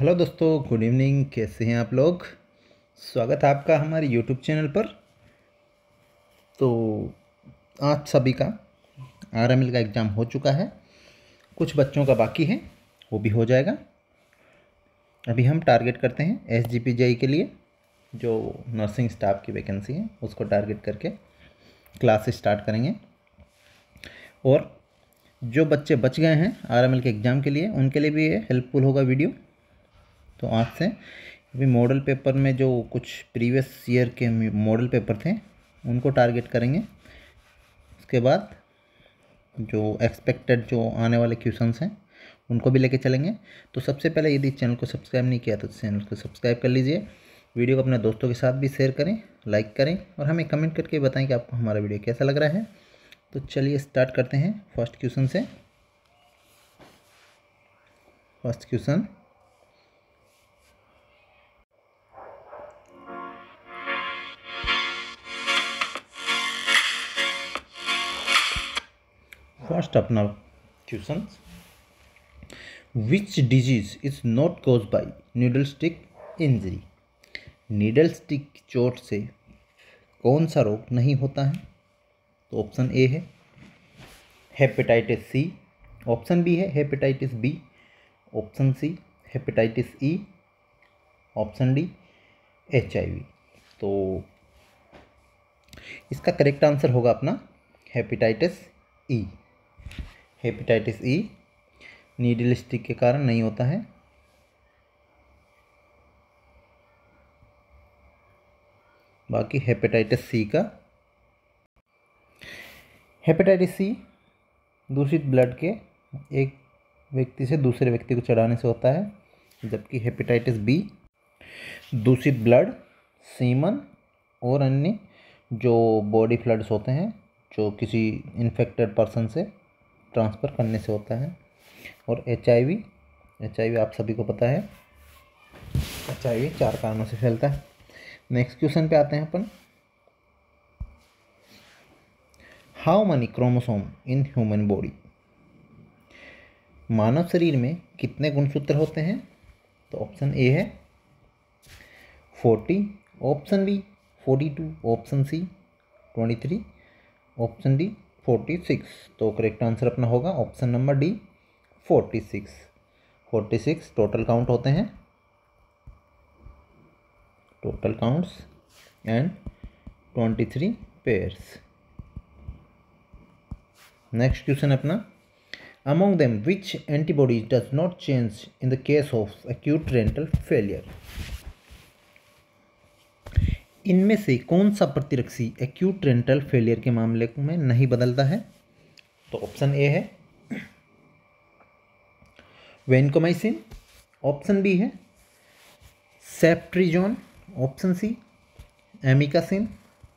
Hello दोस्तों good evening कैसे हैं आप लोग स्वागत है आपका हमारे यूट्यूब चैनल पर तो आज सभी का आर एम एल का एग्ज़ाम हो चुका है कुछ बच्चों का बाकी है वो भी हो जाएगा अभी हम टारगेट करते हैं एस जी पी जे के लिए जो नर्सिंग स्टाफ की वैकेंसी है उसको टारगेट करके क्लास स्टार्ट करेंगे और जो बच्चे बच गए हैं आर एम एल के एग्ज़ाम के लिए उनके लिए भी ये हेल्पफुल होगा वीडियो तो आज से अभी मॉडल पेपर में जो कुछ प्रीवियस ईयर के मॉडल पेपर थे उनको टारगेट करेंगे उसके बाद जो एक्सपेक्टेड जो आने वाले क्वेश्चंस हैं उनको भी लेके चलेंगे तो सबसे पहले यदि चैनल को सब्सक्राइब नहीं किया तो चैनल को सब्सक्राइब कर लीजिए वीडियो को अपने दोस्तों के साथ भी शेयर करें लाइक करें और हमें कमेंट करके बताएं कि आपको हमारा वीडियो कैसा लग रहा है तो चलिए स्टार्ट करते हैं फर्स्ट क्वेश्चन से फर्स्ट क्वेश्चन फर्स्ट अपना question which disease is not cause by needle stick injury needle stick चोट से कौन सा रोग नहीं होता है तो ऑप्शन ए है हेपेटाइटिस सी ऑप्शन बी है hepatitis B option C hepatitis E option D H तो इसका करेक्ट आंसर होगा अपना hepatitis E e। Hepatitis E needle stick के कारण नहीं होता है बाकी हेपेटाइटिस सी का हेपेटाइटिस सी दूषित ब्लड के एक व्यक्ति से दूसरे व्यक्ति को चढ़ाने से होता है जबकि हेपेटाइटिस बी दूषित ब्लड सीमन और अन्य जो बॉडी फ्लड्स होते हैं जो किसी इन्फेक्टेड पर्सन से ट्रांसफ़र करने से होता है और H I V H I V आप सभी को पता है एच आई वी चार कारणों से फैलता है नेक्स्ट क्वेश्चन पे आते हैं अपन how many chromosome in human body मानव शरीर में कितने गुणसूत्र होते हैं तो ऑप्शन ए है forty option B forty two option C twenty three option D forty six तो करेक्ट आंसर अपना होगा option number D forty six forty six total count होते हैं total counts and twenty three pairs next question अपना among them which antibodies does not change in the case of acute renal failure इनमें से कौन सा प्रतिरक्षी acute rental failure के मामले में नहीं बदलता है तो ऑप्शन ए है वेनकोमाइसिन ऑप्शन बी है ceftriaxone option C amikacin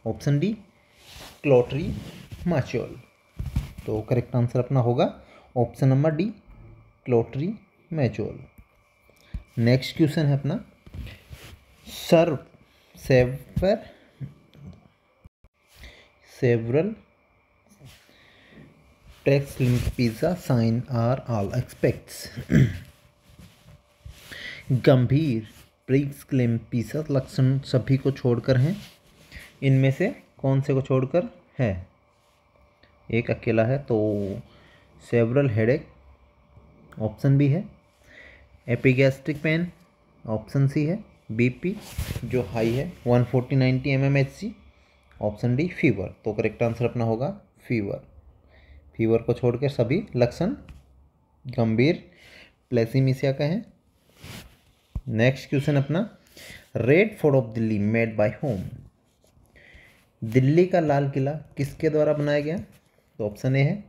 option D clotrimazole तो करेक्ट आंसर अपना होगा option number D clotrimazole next question है अपना सर्व सेवर सेवरल टैक्स limit पिज्जा साइन आर ऑल एक्सपेक्ट्स गंभीर प्रिक्स क्लेम पीसा लक्षण सभी को छोड़कर हैं इनमें से कौन से को छोड़कर है एक अकेला है तो सेवरल हेडेक ऑप्शन बी है एपिगैस्ट्रिक पेन ऑप्शन सी है बीपी जो हाई है one forty ninety M M H C option D fever तो करेक्ट आंसर अपना होगा फीवर फीवर को छोड़कर सभी लक्षण गंभीर प्लेसिमिशिया का है नेक्स्ट क्वेश्चन अपना red fort of Delhi made by whom Delhi का लाल किला किसके द्वारा बनाया गया तो ऑप्शन ए है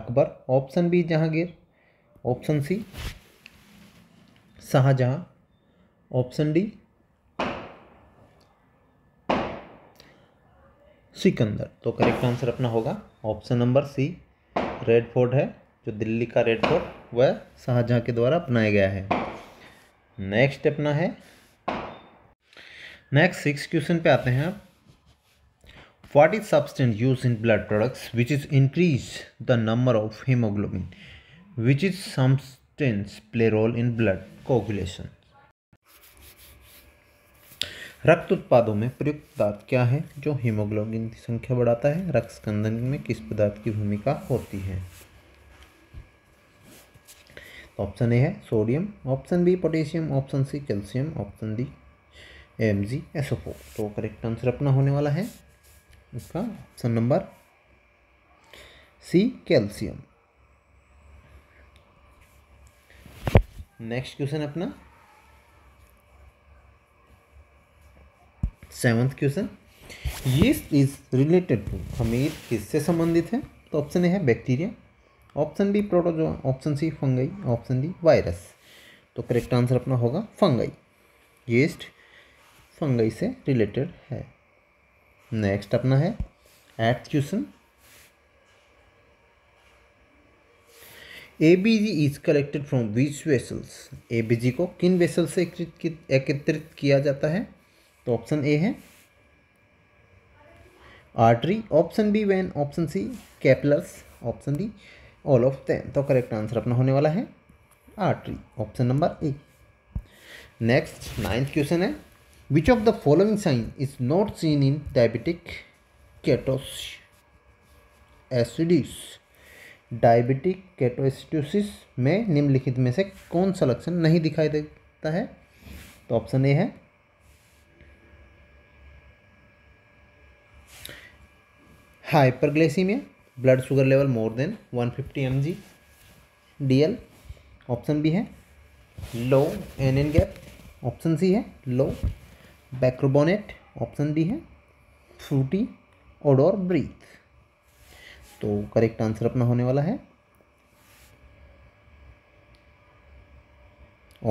Akbar option B Jahangir option C Shahjahan option D Sikandar तो करेक्ट आंसर अपना होगा option number C Red Fort है जो दिल्ली का रेड फोर्ट वह शाहजहाँ के द्वारा अपनाया गया है नेक्स्ट अपना है नेक्स्ट सिक्स क्वेश्चन पे आते हैं आप what is substance use in blood products which is increase the number of haemoglobin which is substance play role in blood coagulation रक्त उत्पादों में प्रयुक्त पदार्थ क्या है जो हीमोग्लोबिन की संख्या बढ़ाता है रक्त स्कंदन में किस पदार्थ की भूमिका होती है तो ऑप्शन ए है sodium option B potassium option C calcium option D M G O तो करेक्ट आंसर अपना होने वाला है इसका option number C calcium next question अपना seventh question yeast is related to खमीर किससे संबंधित है तो ऑप्शन ए है bacteria option B protozoa option C fungi option D virus तो करेक्ट आंसर अपना होगा फंगई यीस्ट फंगई से रिलेटेड है नेक्स्ट अपना है eight question A B G is collected from which vessels A B G को किन वेसल से एकत्रित किया जाता है तो ऑप्शन ए है artery option B vein option C capillaries option D all of than तो करेक्ट आंसर अपना होने वाला है artery option number A next ninth question है which of the following sign is not seen in diabetic ketoacidosis diabetic ketoacidosis में निम्नलिखित में से कौन सा लक्षण नहीं दिखाई देता है तो ऑप्शन ए है hyperglycaemia blood sugar level more than 150 fifty M G DL option B है low anion gap option C है लो बैक्रोबोनेट ऑप्शन डी है फ्रूटी ओडोर ब्रीथ तो करेक्ट आंसर अपना होने वाला है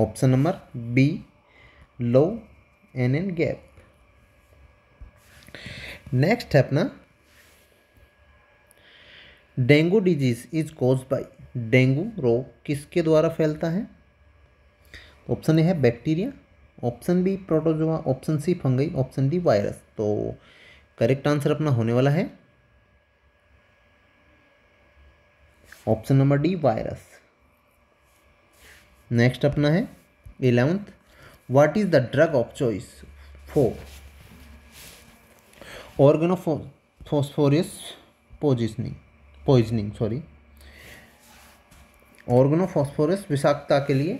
option number B low anion gap next है अपना dengue disease is cause by dengue रोग किसके द्वारा फैलता है ऑप्शन ए है bacteria option B protozoa option C fungi option D virus तो करेक्ट आंसर अपना होने वाला है option number D virus next अपना है eleventh what is the drug of choice organophosphorus positioning poisoning sorry organophosphorus विषाक्तता के लिए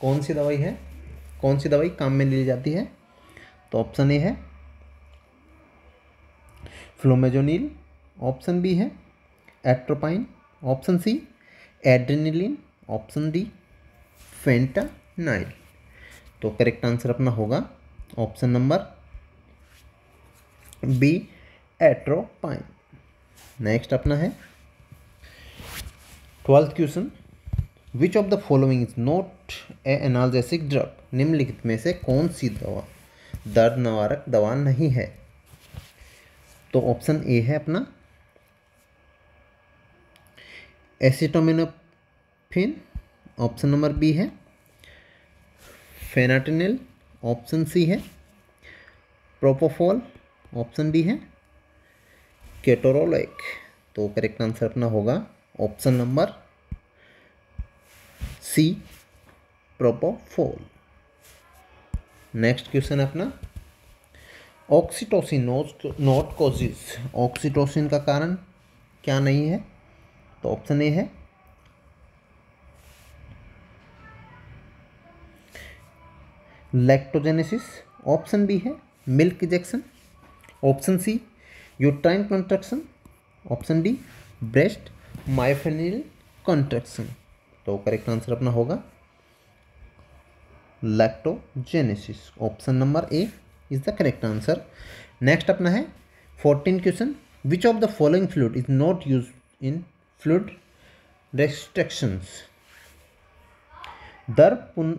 कौन सी दवाई है कौन सी दवाई काम में ली जाती है तो ऑप्शन ए है फ्लोमेजोनिल ऑप्शन बी है atropine option C adrenaline option D fentanyl तो करेक्ट आंसर अपना होगा option number B atropine next अपना है twelfth question which of the following is not a analgesic drug निम्नलिखित में से कौन सी दवा दर्द निवारक दवा नहीं है तो ऑप्शन ए है अपना एसिटोमिनोफिन ऑप्शन नंबर बी है फेनाटिनल ऑप्शन सी है प्रोपोफॉल ऑप्शन डी है केटोरोलाइक तो करेक्ट आंसर अपना होगा option number C propofol next question अपना ऑक्सीटोसिन नॉट कॉजेज ऑक्सीटोसिन का कारण क्या नहीं है तो ऑप्शन ए है लैक्टोजेनेसिस ऑप्शन बी है milk ejection option C uterine contraction option D breast myoepithelial contraction तो करेक्ट आंसर अपना होगा lactogenesis option number A is the correct answer next अपना है fourteen question which of the following fluid is not use in fluid restrictions दर पुन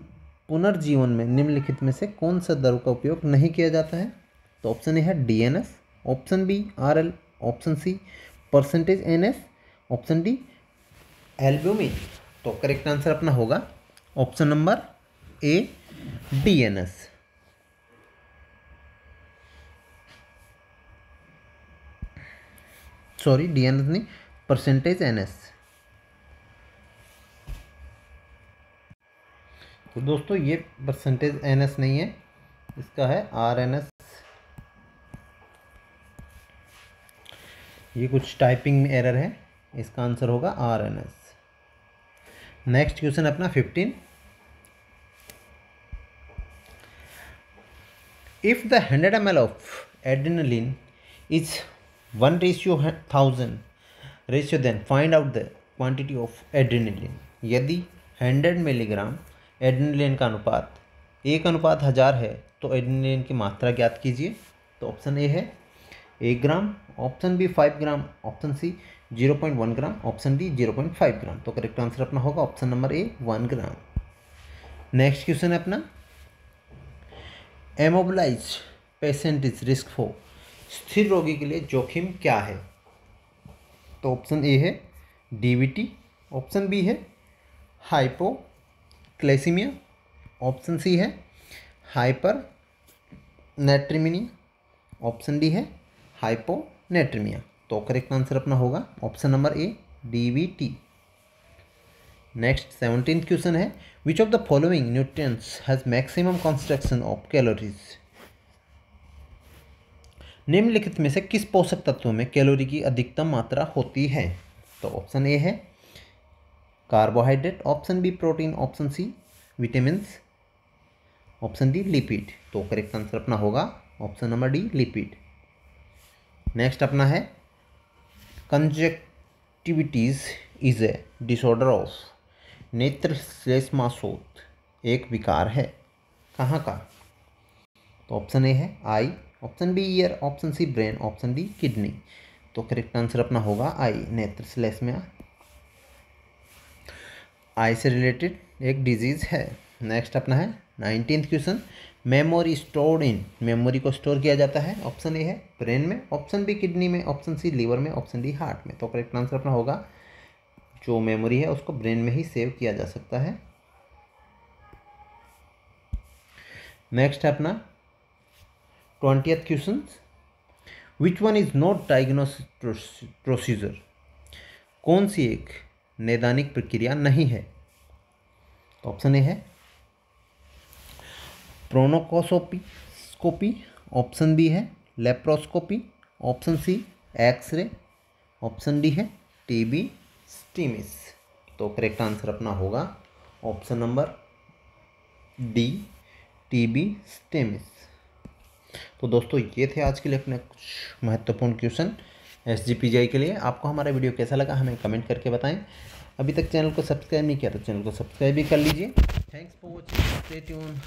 पुनर्जीवन में निम्नलिखित में से कौन सा दर का उपयोग नहीं किया जाता है तो ऑप्शन ए है DNF option B R L option C percentage N S option D albumin तो करेक्ट आंसर अपना होगा option number A D N S sorry D N S नहीं परसेंटेज एन एस तो दोस्तों ये परसेंटेज एन एस नहीं है इसका है आर एन एस ये कुछ टाइपिंग में एरर है इसका आंसर होगा R N S next question अपना fifteen if the hundred M L of adrenaline is one ratio thousand ratio then find out the quantity of adrenaline यदि hundred milligram adrenaline का अनुपात एक अनुपात हज़ार है तो एडिनलिन की मात्रा ज्ञात कीजिए तो ऑप्शन ए है एक gram option B five gram option C zero point one gram option D zero point five gram तो करेक्ट आंसर अपना होगा option number A one gram next question है अपना immobilise patient is risk for स्थिर रोगी के लिए जोखिम क्या है तो ऑप्शन ए है डीवीटी ऑप्शन बी है हाइपो क्लेसिमिया ऑप्शन सी है हाइपर नेट्रीमिनी ऑप्शन डी है हाइपोनेट्रीमिया तो करेक्ट आंसर अपना होगा option number A D next seventeen question है which of the following nutrients has maximum construction of calories निम्नलिखित में से किस पोषक तत्वों में कैलोरी की अधिकतम मात्रा होती है तो ऑप्शन ए है carbohydrate option B protein option C vitamins option D lipid तो करेक्ट आंसर अपना होगा option number D lipid next अपना है conjunctivitis is a disorder of नेत्र श्लेषमाशोत एक विकार है कहाँ का तो ऑप्शन ए है eye option B ear option C brain option D kidney तो करेक्ट आंसर अपना होगा आई नेत्र श्लेष्मा आई से रिलेटेड एक डिजीज़ है नेक्स्ट अपना है nineteen question memory stored in memory को स्टोर किया जाता है ऑप्शन ए है ब्रेन में ऑप्शन बी किडनी में ऑप्शन सी लीवर में ऑप्शन डी हार्ट में तो करेक्ट आंसर अपना होगा जो मेमोरी है उसको ब्रेन में ही सेव किया जा सकता है नेक्स्ट है अपना twentieth question which one is not diagnosis procedure कौन सी एक नैदानिक प्रक्रिया नहीं है ऑप्शन तो ए है प्रोनोकोसोपी स्कोपी ऑप्शन बी है laparoscopy option C x ray option D है टीबी स्टीमिस तो करेक्ट आंसर अपना होगा ऑप्शन नंबर डी टीबी स्टेमिस तो दोस्तों ये थे आज के लिए अपने कुछ महत्वपूर्ण question S G P G I के लिए आपको हमारा वीडियो कैसा लगा हमें कमेंट करके बताएं अभी तक चैनल को सब्सक्राइब नहीं किया तो चैनल को सब्सक्राइब भी कर लीजिए थैंक्स फॉर वॉचिंग